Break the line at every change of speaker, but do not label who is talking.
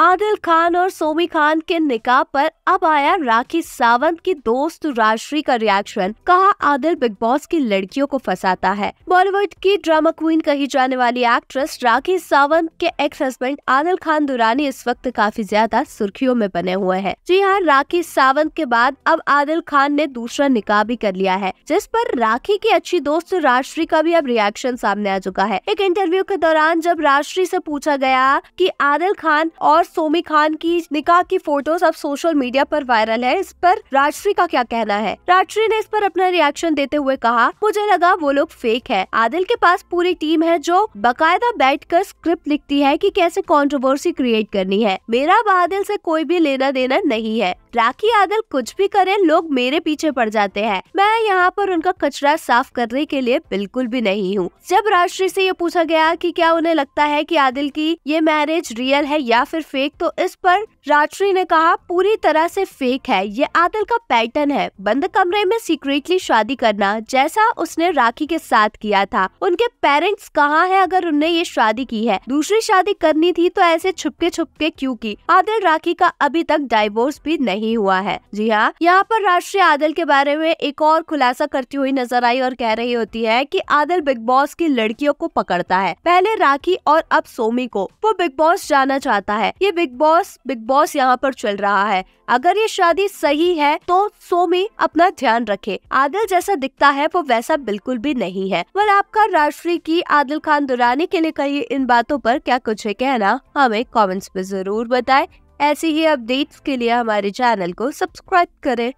आदिल खान और सोमी खान के निकाह पर अब आया राखी सावंत की दोस्त राजश्री का रिएक्शन कहा आदिल बिग बॉस की लड़कियों को फंसाता है बॉलीवुड की ड्रामा क्वीन कही जाने वाली एक्ट्रेस राखी सावंत के एक्स हस्बैंड आदिल खान दुरानी इस वक्त काफी ज्यादा सुर्खियों में बने हुए हैं जी हाँ राखी सावंत के बाद अब आदिल खान ने दूसरा निकाह भी कर लिया है जिस पर राखी की अच्छी दोस्त राजश्री का भी अब रिएक्शन सामने आ चुका है एक इंटरव्यू के दौरान जब राजश्री से पूछा गया कि आदिल खान और सोमी खान की निकाह की फोटोज अब सोशल मीडिया पर वायरल है इस पर राजश्री का क्या कहना है राजश्री ने इस पर अपना रिएक्शन देते हुए कहा मुझे लगा वो लोग फेक है आदिल के पास पूरी टीम है जो बाकायदा बैठ कर स्क्रिप्ट लिखती है की कैसे कॉन्ट्रोवर्सी क्रिएट करनी है मेरा आदिल ऐसी कोई भी लेना देना नहीं है राखी आदिल कुछ भी करे लोग मेरे पीछे पड़ जाते हैं मैं यहाँ पर उनका कचरा साफ करने के लिए बिल्कुल भी नहीं हूँ जब राजश्री से ये पूछा गया कि क्या उन्हें लगता है कि आदिल की ये मैरिज रियल है या फिर फेक फेक तो इस पर राजश्री ने कहा पूरी तरह से फेक है ये आदिल का पैटर्न है बंद कमरे में सीक्रेटली शादी करना जैसा उसने राखी के साथ किया था उनके पेरेंट्स कहाँ है अगर उनने ये शादी की है दूसरी शादी करनी थी तो ऐसे छुपके छुपके क्यूँ की आदिल राखी का अभी तक डाइवोर्स भी नहीं हुआ है जी हाँ यहाँ पर राष्ट्रीय आदिल के बारे में एक और खुलासा करती हुई नजर आई और कह रही होती है की आदिल बिग बॉस की लड़कियों को पकड़ता है पहले राखी और अब सोमी को वो बिग बॉस जाना चाहता है ये ये बिग बॉस बिग बॉस यहाँ पर चल रहा है अगर ये शादी सही है तो सोमी अपना ध्यान रखे आदिल जैसा दिखता है वो वैसा बिल्कुल भी नहीं है वह आपका राष्ट्रीय की आदिल खान दुरानी के लिए कही इन बातों पर क्या कुछ है कहना हमें कमेंट्स में जरूर बताएं ऐसी ही अपडेट्स के लिए हमारे चैनल को सब्सक्राइब करें